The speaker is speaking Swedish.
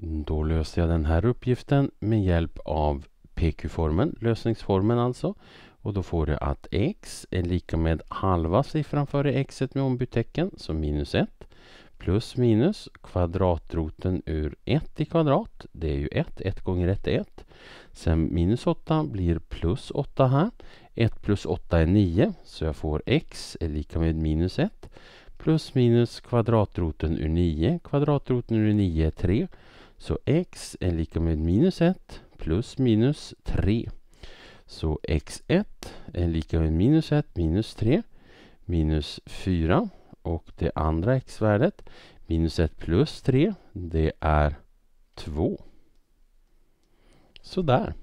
Då löser jag den här uppgiften med hjälp av PQ-formen, lösningsformen alltså. Och då får du att x är lika med halva siffran före x med ombytecken, så minus 1. Plus minus kvadratroten ur 1 i kvadrat, det är ju 1, 1 gånger 1 är 1. Sen minus 8 blir plus 8 här. 1 plus 8 är 9, så jag får x är lika med minus 1. Plus minus kvadratroten ur 9, kvadratroten ur 9 är 3. Så x är lika med minus 1 plus minus 3. Så x1 är lika med minus 1 minus 3 minus 4 och det andra x-värdet minus 1 plus 3 det är 2. Sådär.